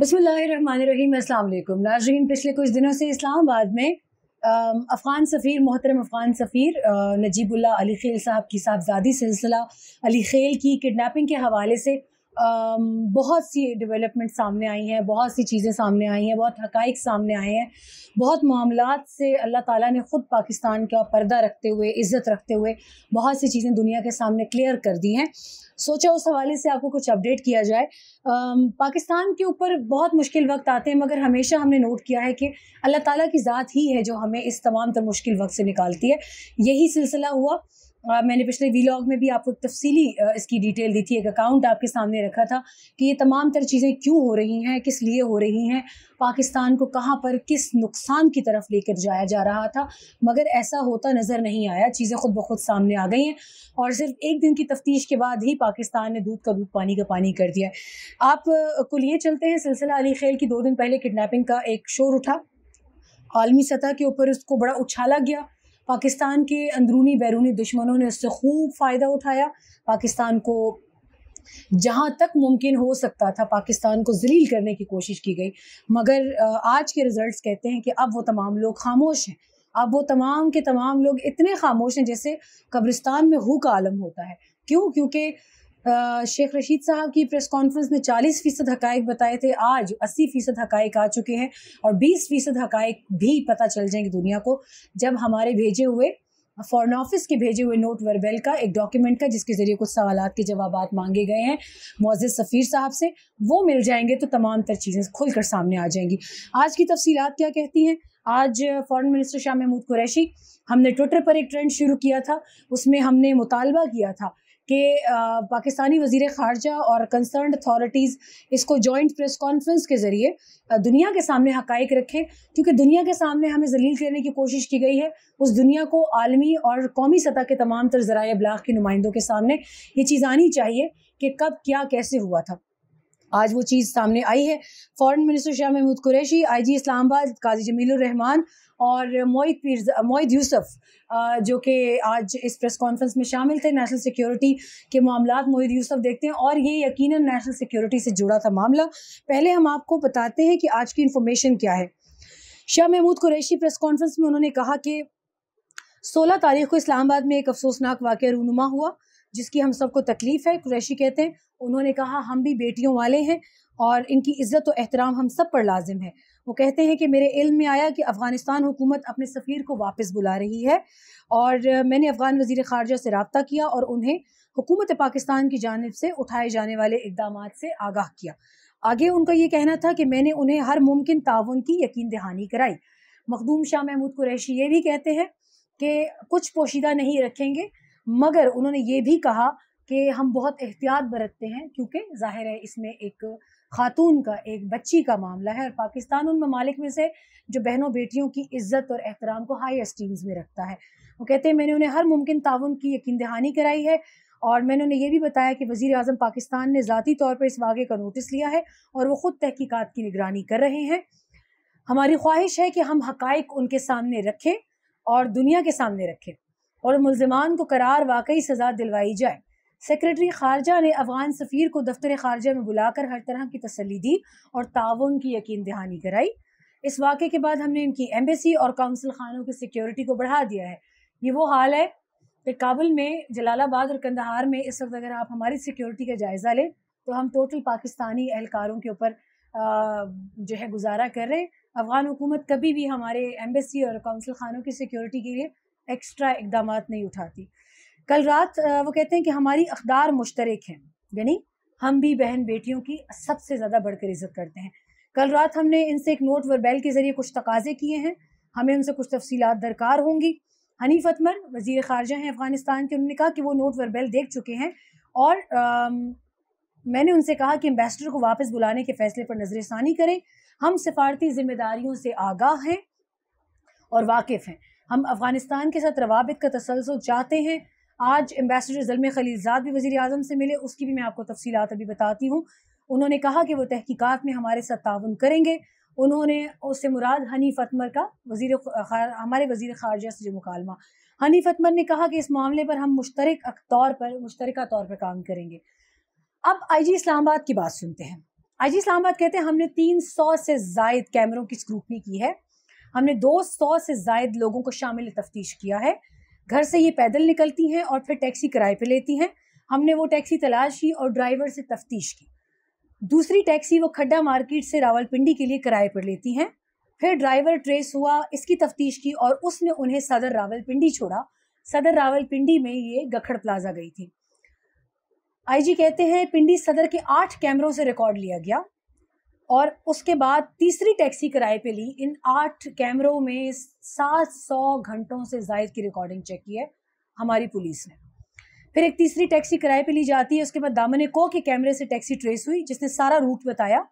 बसमीम अल्लाम नाजरीन पिछले कुछ दिनों से इस्लामाबाद में अफ़गान सफ़ीर मोहतरम अफ़गान सफ़ीर नजीबुल्ला अली खेल साहब की साहबजादी सिलसिला अली खेल की किडनैपिंग के हवाले से बहुत सी डेवलपमेंट सामने आई हैं बहुत सी चीज़ें सामने आई हैं बहुत हकाइक सामने आए हैं बहुत मामला से अल्लाह ताला ने ख़ुद पाकिस्तान का पर्दा रखते हुए इज़्ज़त रखते हुए बहुत सी चीज़ें दुनिया के सामने क्लियर कर दी हैं सोचा उस हवाले से आपको कुछ अपडेट किया जाए पाकिस्तान के ऊपर बहुत मुश्किल वक्त आते हैं मगर हमेशा हमने नोट किया है कि अल्लाह ताला की ज़ात ही है जो हमें इस तमाम तर मुश्किल वक्त से निकालती है यही सिलसिला हुआ मैंने पिछले वीलॉग में भी आपको तफसीली इसकी डिटेल दी थी एक अकाउंट आपके सामने रखा था कि ये तमाम तरह चीज़ें क्यों हो रही हैं किस लिए हो रही हैं पाकिस्तान को कहाँ पर किस नुकसान की तरफ लेकर जाया जा रहा था मगर ऐसा होता नज़र नहीं आया चीज़ें खुद ब खुद सामने आ गई हैं और सिर्फ एक दिन की तफ्तीश के बाद ही पाकिस्तान ने दूध का दूध पानी का पानी कर दिया आप को लिए चलते हैं सिलसिला अली खेल की दो दिन पहले किडनीपिंग का एक शोर उठा आलमी सतह के ऊपर उसको बड़ा उछाला गया पाकिस्तान के अंदरूनी बैरूनी दुश्मनों ने उससे खूब फ़ायदा उठाया पाकिस्तान को जहाँ तक मुमकिन हो सकता था पाकिस्तान को जलील करने की कोशिश की गई मगर आज के रिजल्ट्स कहते हैं कि अब वो तमाम लोग खामोश हैं अब वो तमाम के तमाम लोग इतने खामोश हैं जैसे कब्रिस्तान में हु का आलम होता है क्यों क्योंकि शेख रशीद साहब की प्रेस कॉन्फ्रेंस में 40 फीसद हक़ बताए थे आज 80 फीसद हक़ आ चुके हैं और 20 फीसद हक़ भी पता चल जाएंगे दुनिया को जब हमारे भेजे हुए फॉरन ऑफिस के भेजे हुए नोट वर्बेल का एक डॉक्यूमेंट का जिसके जरिए कुछ सवाल के जवाब मांगे गए हैं मोजिद सफ़ीर साहब से वो मिल जाएंगे तो तमाम तर चीज़ें खुलकर सामने आ जाएंगी आज की तफसीत क्या कहती हैं आज फॉरेन मिनिस्टर शाह महमूद कुरैशी हमने ट्विटर पर एक ट्रेंड शुरू किया था उसमें हमने मुतालबा किया था कि पाकिस्तानी वजीर खारजा और कंसर्न अथॉरिटीज़ इसको जॉइंट प्रेस कॉन्फ्रेंस के ज़रिए दुनिया के सामने हकाइक रखें क्योंकि दुनिया के सामने हमें जलील करने की कोशिश की गई है उस दुनिया को आलमी और कौमी सतह के तमाम तर ज़रा अबलाग के नुमाइंदों के सामने ये चीज़ आनी चाहिए कि कब क्या कैसे हुआ था आज वो चीज़ सामने आई है foreign minister Shah Mahmood Qureshi IG Islamabad Qazi Jamil ur Rehman और मोहित पीर मोहित यूसुफ जो कि आज इस प्रेस कॉन्फ्रेंस में शामिल थे नेशनल सिक्योरिटी के मामला मोहित यूसफ देखते हैं और ये यकीनन नेशनल सिक्योरिटी से जुड़ा था मामला पहले हम आपको बताते हैं कि आज की इन्फॉर्मेशन क्या है शाह महमूद कुरैशी प्रेस कॉन्फ्रेंस में उन्होंने कहा कि सोलह तारीख को इस्लामाबाद में एक अफसोसनाक वाक़ रूनुमा हुआ जिसकी हम सबको तकलीफ़ है कुरैशी कहते हैं उन्होंने कहा हम भी बेटियों वाले हैं और इनकी इज़्ज़त और एहतराम हम सब पर लाजिम है वो कहते हैं कि मेरे इल्म में आया कि अफ़गानिस्तान हुकूमत अपने सफ़ीर को वापस बुला रही है और मैंने अफ़गान वजीर ख़ारजा से रबता किया और उन्हें हुकूमत पाकिस्तान की जानब से उठाए जाने वाले इकदाम से आगाह किया आगे उनका ये कहना था कि मैंने उन्हें हर मुमकिन ताउन की यकीन दहानी कराई मखदूम शाह महमूद कुरैशी ये भी कहते हैं कि कुछ पोशीदा नहीं रखेंगे मगर उन्होंने ये भी कहा कि हम बहुत एहतियात बरतते हैं क्योंकि जाहिर है इसमें एक खातून का एक बच्ची का मामला है और पाकिस्तान उन ममालिक में से जो बहनों बेटियों की इज्जत और एहतराम को हाई एस्टीम्स में रखता है वो कहते हैं मैंने उन्हें हर मुमकिन ताउन की यकीन दहानी कराई है और मैंने उन्हें यह भी बताया कि वज़ी अजम पाकिस्तान ने ज़ाती तौर पर इस वाक़े का नोटिस लिया है और वो ख़ुद तहक़ीक़त की निगरानी कर रहे हैं हमारी ख्वाहिश है कि हम हक़ उनके सामने रखें और दुनिया के सामने रखें और मुलजमान को करार वाकई सजा दिलवाई जाए सेक्रेटरी खारजा ने अफगान सफ़ीर को दफ्तर खारजा में बुलाकर हर तरह की तसली दी और ताउन की यकीन दहानी कराई इस वाक़े के बाद हमने इनकी एम्बेसी और काउंसिल खानों की सिक्योरिटी को बढ़ा दिया है ये वो हाल है कि काबुल में जलालाबाद और कंदहार में इस वक्त अगर आप हमारी सिक्योरिटी का जायज़ा लें तो हम टोटल पाकिस्तानी एहलकारों के ऊपर जो है गुजारा कर रहे हैं अफ़गान हुकूमत कभी भी हमारे एम्बेसी और काउंसिल खानों की सिक्योरिटी के लिए एक्स्ट्रा इकदाम नहीं उठाती कल रात वो कहते हैं कि हमारी अखदार मुश्तरक है यानी हम भी बहन बेटियों की सबसे ज़्यादा बढ़कर इज्जत करते हैं कल रात हमने इनसे एक नोट वर्बैल के ज़रिए कुछ तकाजे किए हैं हमें उनसे कुछ तफसीत दरकार होंगी हनीफ अतमर वजीर खारजा हैं अफ़गानिस्तान के उन्होंने कहा कि वो नोट वर्बैल देख चुके हैं और आ, मैंने उनसे कहा कि एम्बेसडर को वापस बुलाने के फैसले पर नजर करें हम सिफारती जिम्मेदारियों से आगाह हैं और वाकिफ़ हैं हम अफगानिस्तान के साथ रवाबित का तसलसल चाहते हैं आज एम्बेसडर जलम खलीजाद भी वजी अजम से मिले उसकी भी मैं आपको तफसीत अभी बताती हूँ उन्होंने कहा कि वो तहकीक़त में हमारे साथ ताउन करेंगे उन्होंने उससे मुराद हनीफ अतमर का वजीर हमारे वजीर खारजा से जो मुकालमा हनीफ अतमर ने कहा कि इस मामले पर हम मुश्तरक तौर पर मुश्तरक तौर पर काम करेंगे अब आई जी इस्लामाबाद की बात सुनते हैं आई जी इस्लामाबाद कहते हैं हमने तीन सौ से जायद कैमरों की स्क्रूटनी की है हमने दो सौ से जायद लोगों को शामिल तफ्तीश किया है घर से ये पैदल निकलती हैं और फिर टैक्सी किराए पर लेती हैं हमने वो टैक्सी तलाश की और ड्राइवर से तफ्तीश की दूसरी टैक्सी वो खड्डा मार्केट से रावलपिंडी के लिए किराए पर लेती हैं फिर ड्राइवर ट्रेस हुआ इसकी तफ्तीश की और उसने उन्हें सदर रावलपिंडी छोड़ा सदर रावलपिंडी में ये गखड़ प्लाजा गई थी आईजी कहते हैं पिंडी सदर के आठ कैमरों से रिकॉर्ड लिया गया और उसके बाद तीसरी टैक्सी किराए पे ली इन आठ कैमरों में सात सौ घंटों से जायद की रिकॉर्डिंग चेक की है हमारी पुलिस ने फिर एक तीसरी टैक्सी किराए पे ली जाती है उसके बाद दामने को के कैमरे से टैक्सी ट्रेस हुई जिसने सारा रूट बताया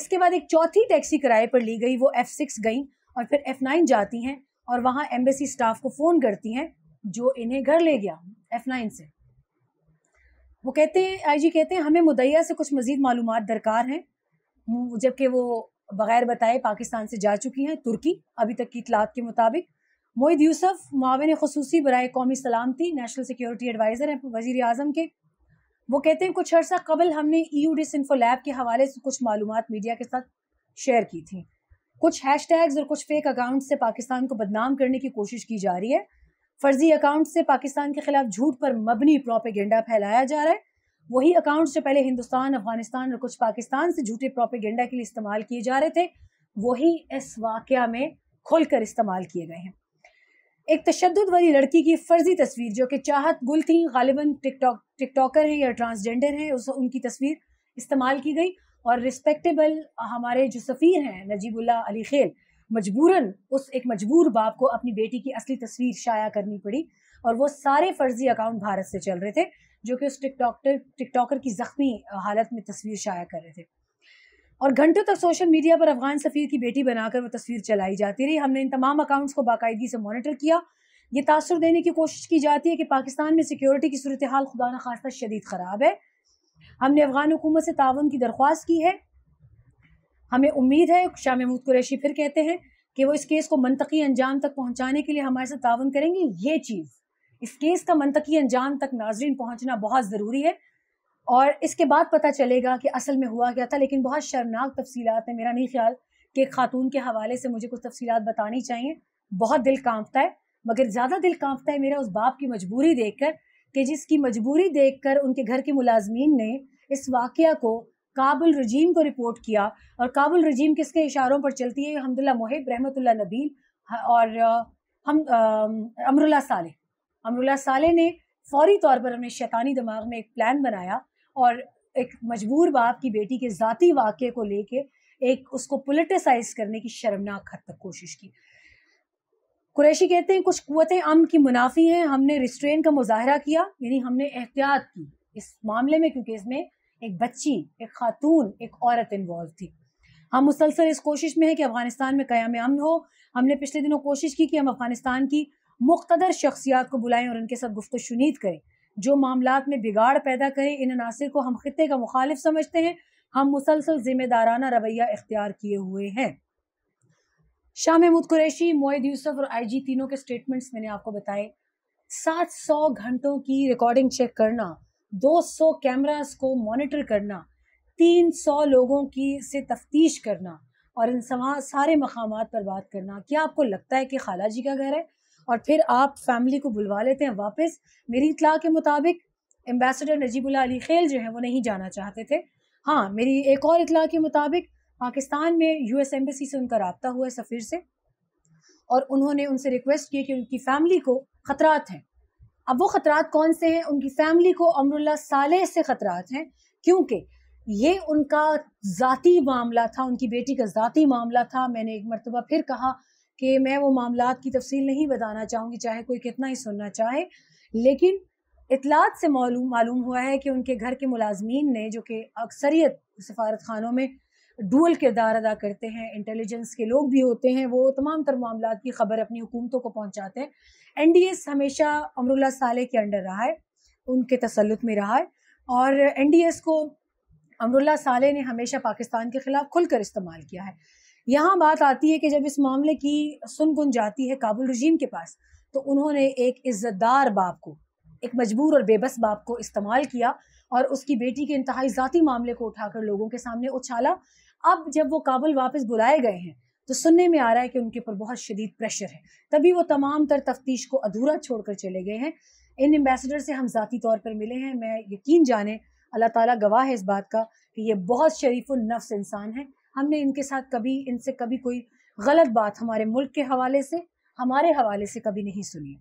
इसके बाद एक चौथी टैक्सी किराए पर ली गई वो एफ सिक्स गई और फिर एफ नाइन जाती हैं और वहाँ एम्बेसी स्टाफ को फ़ोन करती हैं जो इन्हें घर ले गया एफ नाइन से वो कहते हैं आई जी कहते हैं हमें मुदैया से कुछ मज़ीद मालूम दरकार हैं जबकि वो बगैर बताए पाकिस्तान से जा चुकी हैं तुर्की अभी तक की इतलात के मुताबिक मोहिद यूसफ मावन खसूसी बरए कौमी सलामती नेशनल सिक्योरिटी एडवाइज़र हैं वजीर अजम के वो कहते हैं कुछ अर्सा कबल हमने E U disinfo lab के हवाले से कुछ मालूम मीडिया के साथ शेयर की थी कुछ हैश टैग्स और कुछ फेक अकाउंट से पाकिस्तान को बदनाम करने की कोशिश की जा रही है फर्जी अकाउंट से पाकिस्तान के खिलाफ झूठ पर मबनी प्रोपेगेंडा फैलाया जा रहा है वही अकाउंट्स जो पहले हिंदुस्तान अफगानिस्तान और कुछ पाकिस्तान से झूठे प्रोपेगेंडा के लिए इस्तेमाल किए जा रहे थे वही इस वाक़ में खुलकर इस्तेमाल किए गए हैं एक तशद वाली लड़की की फर्जी तस्वीर जो कि चाहत गुल थी गालिबा टिकटॉक टिकटॉकर हैं या ट्रांसजेंडर हैं उस उनकी तस्वीर इस्तेमाल की गई और रिस्पेक्टेबल हमारे जो सफ़ीर हैं नजीबुल्ला अली खेल मजबूरन उस एक मजबूर बाप को अपनी बेटी की असली तस्वीर शाया करनी पड़ी और वो सारे फर्जी अकाउंट भारत से चल रहे थे जो कि उस टिकटॉकर टिकटॉकर की जख्मी हालत में तस्वीर शाया कर रहे थे और घंटों तक सोशल मीडिया पर अफगान सफ़ीर की बेटी बनाकर वो तस्वीर चलाई जाती रही हमने इन तमाम अकाउंट्स को बाकायदगी से मॉनिटर किया ये तासर देने की कोशिश की जाती है कि पाकिस्तान में सिक्योरिटी की सूरत हाल खुदा न खास्ता शदीद ख़राब है हमने अफगान हुकूमत से ताउन की दरख्वास्त की है हमें उम्मीद है शाह महमूद कुरैशी फिर कहते हैं कि वो इस केस को मनतकी अंजाम तक पहुँचाने के लिए हमारे साथ तावन करेंगे ये चीज़ इस केस का मनतकी अंजाम तक नाजरीन पहुंचना बहुत ज़रूरी है और इसके बाद पता चलेगा कि असल में हुआ क्या था लेकिन बहुत शर्मनाक तफसीत है मेरा नहीं ख्याल कि खातून के हवाले से मुझे कुछ तफसीत बतानी चाहिए बहुत दिल कांपता है मगर ज़्यादा दिल कांपता है मेरा उस बाप की मजबूरी देख कर कि जिसकी मजबूरी देख कर उनके घर के मुलाजमीन ने इस वाक़ को काबुल रजीम को रिपोर्ट किया और काबुल रजीम किसके इशारों पर चलती है हमदुल्ला मोहिब रहमतुल्ला नबील और हम अमरुल्ला साले अमरुल्ला साले ने फौरी तौर पर अपने शैतानी दिमाग में एक प्लान बनाया और एक मजबूर बाप की बेटी के ज़ाती वाक़े को लेके एक उसको पोलिटिसाइज करने की शर्मनाक हद तक कोशिश की कुरैशी कहते हैं कुछ कुतें अम की मुनाफी हैं हमने रिस्ट्रेन का मुजाहरा किया यानी हमने एहतियात की इस मामले में क्योंकि इसमें एक बच्ची एक खातून एक औरत इन्वॉल्व थी हम मुसलसल इस कोशिश में है कि अफगानिस्तान में क़याम अमन हो हमने पिछले दिनों कोशिश की कि हम अफगानिस्तान की मुख्तर शख्सियात को बुलाएं और उनके साथ गुफ्त शुनीद करें जो मामला में बिगाड़ पैदा करें इन अनासर को हम खत्े का मुखालिफ समझते हैं हम मुसलसल जिम्मेदाराना रवैया इख्तियार किए हुए हैं शाह महमूद कुरैशी मोहद यूसफ और आई जी तीनों के स्टेटमेंट्स मैंने आपको बताए सौ घंटों की रिकॉर्डिंग चेक करना दो सौ कैमराज को मॉनिटर करना तीन सौ लोगों की से तफ्तीश करना और इन सारे मकाम पर बात करना क्या आपको लगता है कि खाला जी का घर है और फिर आप फैमिली को बुलवा लेते हैं वापस मेरी इतला के मुताबिक एम्बेसडर नजीबुल्ला अली खेल जो है वो नहीं जाना चाहते थे हाँ मेरी एक और इतला के मुताबिक पाकिस्तान में यू एस एम्बेसी से उनका रबता हुआ है सफ़ीर से और उन्होंने उनसे रिक्वेस्ट किए कि उनकी फ़ैमिली को ख़तरात हैं अब वो ख़तरात कौन से हैं उनकी फ़ैमिली को अमरुल्ला साले से ख़तरात हैं क्योंकि ये उनका ज़ाती मामला था उनकी बेटी का ज़ाती मामला था मैंने एक मरतबा फिर कहा कि मैं वो मामला की तफसील नहीं बताना चाहूँगी चाहे कोई कितना ही सुनना चाहे लेकिन इतलात से मालूम मालूम हुआ है कि उनके घर के मुलाजमीन ने जो कि अक्सरियत सफारत खानों में डुअल किरदार अदा करते हैं इंटेलिजेंस के लोग भी होते हैं वो तमाम तर मामला की खबर अपनी हुकूमतों को पहुँचाते हैं एन डी एस हमेशा अमरुल्ला साले के अंडर रहा है उनके तसलुत में रहा है और एन डी एस को अमरुल्ला साले ने हमेशा पाकिस्तान के ख़िलाफ़ खुलकर इस्तेमाल किया है यहाँ बात आती है कि जब इस मामले की सुनगुन जाती है काबुल रजीम के पास तो उन्होंने एक इज़्ज़तदार बाप को एक मजबूर और बेबस बाप को इस्तेमाल किया और उसकी बेटी के इंतहाई ज़ाती मामले को उठाकर लोगों के सामने उछाला अब जब वो काबुल वापस बुलाए गए हैं तो सुनने में आ रहा है कि उनके ऊपर बहुत शदीद प्रेशर है तभी वो तमाम तर तफ्तीश को अधूरा छोड़कर चले गए हैं इन एम्बेसडर से हम ज़ाती तौर पर मिले हैं मैं यकीन जाने अल्लाह ताला गवाह है इस बात का कि ये बहुत शरीफ नफ्स इंसान है हमने इनके साथ कभी इनसे कभी कोई गलत बात हमारे मुल्क के हवाले से हमारे हवाले से कभी नहीं सुनी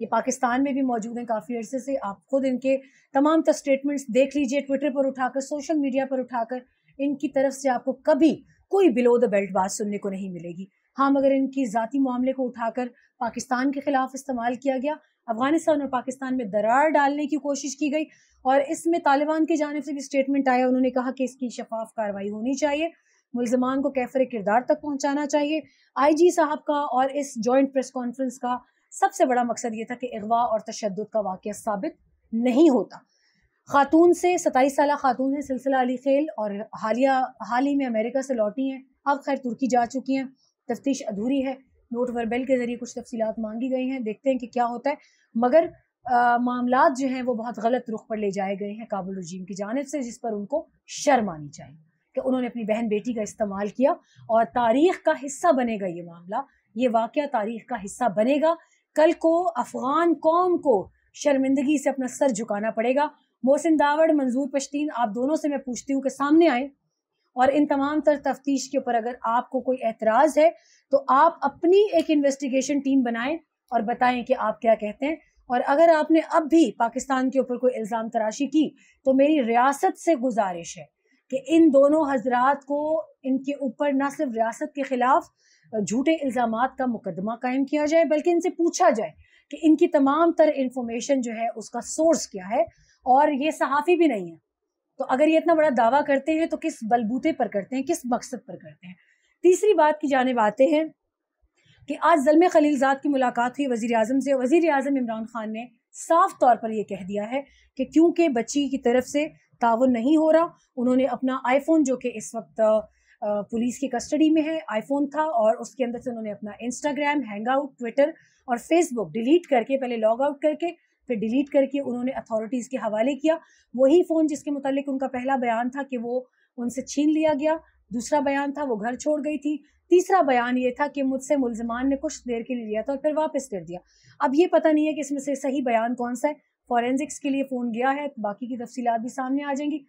ये पाकिस्तान में भी मौजूद हैं काफ़ी अर्से से आप खुद इनके तमाम तर स्टेटमेंट्स देख लीजिए ट्विटर पर उठाकर सोशल मीडिया पर उठाकर इनकी तरफ से आपको कभी कोई बिलो द बेल्ट बात सुनने को नहीं मिलेगी हाँ मगर इनकी ज़ाती मामले को उठाकर पाकिस्तान के खिलाफ इस्तेमाल किया गया अफगानिस्तान और पाकिस्तान में दरार डालने की कोशिश की गई और इसमें तालिबान की जानब से भी स्टेटमेंट आया उन्होंने कहा कि इसकी शफाफ कार्रवाई होनी चाहिए मुलजमान को कैफर किरदार तक पहुंचाना चाहिए आईजी साहब का और इस जॉइंट प्रेस कॉन्फ्रेंस का सबसे बड़ा मकसद ये था कि अगवा और तशद का वाक़ साबित नहीं होता खातून से सताईस साल खातून है सिलसिला अली खेल और हालिया हाल ही में अमेरिका से लौटी हैं अब खैर तुर्की जा चुकी हैं तफ्तीश अधूरी है नोट वर्बेल के जरिए कुछ तफसीत मांगी गई हैं देखते हैं कि क्या होता है मगर मामला जो हैं वो बहुत गलत रुख पर ले जाए गए हैं काबुल रजीम की जानब से जिस पर उनको शर्म आनी चाहिए कि उन्होंने अपनी बहन बेटी का इस्तेमाल किया और तारीख का हिस्सा बनेगा ये मामला ये वाक़ तारीख का हिस्सा बनेगा कल को अफगान कौम को शर्मिंदगी से अपना सर झुकाना पड़ेगा मोहसिन दावड़ मंजूर पश्तीन आप दोनों से मैं पूछती हूँ कि सामने आए और इन तमाम तर तफ्तीश के ऊपर अगर आपको कोई एतराज़ है तो आप अपनी एक इन्वेस्टिगेशन टीम बनाएं और बताएं कि आप क्या कहते हैं और अगर आपने अब भी पाकिस्तान के ऊपर कोई इल्ज़ाम तराशी की तो मेरी रियासत से गुजारिश है कि इन दोनों हजरात को इनके ऊपर न सिर्फ रियासत के ख़िलाफ़ झूठे इल्ज़ाम का मुकदमा कायम किया जाए बल्कि इनसे पूछा जाए कि इनकी तमाम तर इंफॉर्मेशन जो है उसका सोर्स क्या है और ये सहाफ़ी भी नहीं है तो अगर ये इतना बड़ा दावा करते हैं तो किस बलबूते पर करते हैं किस मकसद पर करते हैं तीसरी बात की जानब आते हैं कि आज जलम खलीलजाद की मुलाकात हुई वज़ी अजम से वजीर अजम इमरान खान ने साफ तौर पर यह कह दिया है कि क्योंकि बच्ची की तरफ से तावन नहीं हो रहा उन्होंने अपना आईफोन जो कि इस वक्त पुलिस की कस्टडी में है आईफोन था और उसके अंदर से उन्होंने अपना इंस्टाग्राम हैंग आउट ट्विटर और फेसबुक डिलीट करके पहले लॉग आउट करके फिर डिलीट करके उन्होंने अथॉरिटीज़ के हवाले किया वही फ़ोन जिसके मुतालिक उनका पहला बयान था कि वो उनसे छीन लिया गया दूसरा बयान था वो घर छोड़ गई थी तीसरा बयान ये था कि मुझसे मुलजमान ने कुछ देर के लिए लिया था और फिर वापस कर दिया अब ये पता नहीं है कि इसमें से सही बयान कौन सा है फॉरेंसिक्स के लिए फ़ोन गया है तो बाकी की तफसी भी सामने आ जाएंगी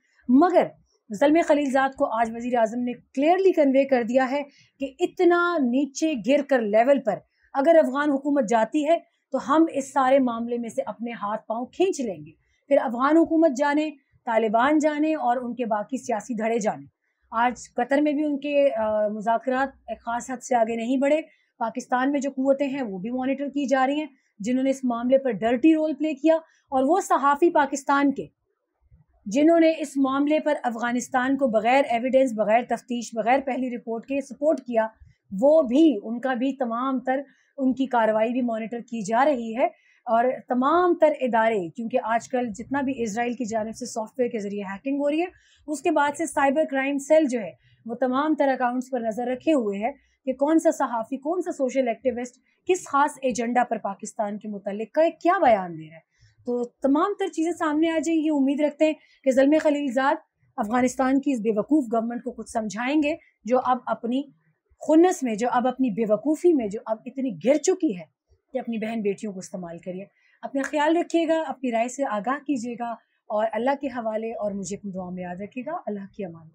मगर जलम खलीलजाद को आज वजीर अजम ने क्लियरली कन्वे कर दिया है कि इतना नीचे गिर कर लेवल पर अगर अफगान हुकूमत जाती है तो हम इस सारे मामले में से अपने हाथ पांव खींच लेंगे फिर अफगान हुकूमत जाने तालिबान जाने और उनके बाकी सियासी धड़े जाने आज कतर में भी उनके मुजाकर एक खास हद से आगे नहीं बढ़े पाकिस्तान में जो कुतें हैं वो भी मॉनिटर की जा रही हैं जिन्होंने इस मामले पर डर्टी रोल प्ले किया और वो सहाफ़ी पाकिस्तान के जिन्होंने इस मामले पर अफगानिस्तान को बगैर एविडेंस बगैर तफ्तीश बगैर पहली रिपोर्ट के सपोर्ट किया वो भी उनका भी तमाम तर उनकी कार्रवाई भी मॉनिटर की जा रही है और तमाम तर इदारे क्योंकि आजकल जितना भी इसराइल की जानब से सॉफ्टवेयर के ज़रिए हैकिंग हो रही है उसके बाद से साइबर क्राइम सेल जो है वो तमाम तर अकाउंट्स पर नज़र रखे हुए है कि कौन सा सहाफ़ी कौन सा सोशल एक्टिविस्ट किस खास एजेंडा पर पाकिस्तान के मुतल क्या बयान दे रहा है तो तमाम तर चीज़ें सामने आ जाएंगी उम्मीद रखते हैं कि जलम खलीलजाद अफगानिस्तान की इस बेवकूफ़ गवर्नमेंट को कुछ समझाएंगे जो अब अपनी खुनस में जो अब अपनी बेवकूफ़ी में जो अब इतनी गिर चुकी है कि अपनी बहन बेटियों को इस्तेमाल करिए अपना ख्याल रखिएगा अपनी राय से आगाह कीजिएगा और अल्लाह के हवाले और मुझे अपनी दुआ में याद रखिएगा अल्लाह की अमान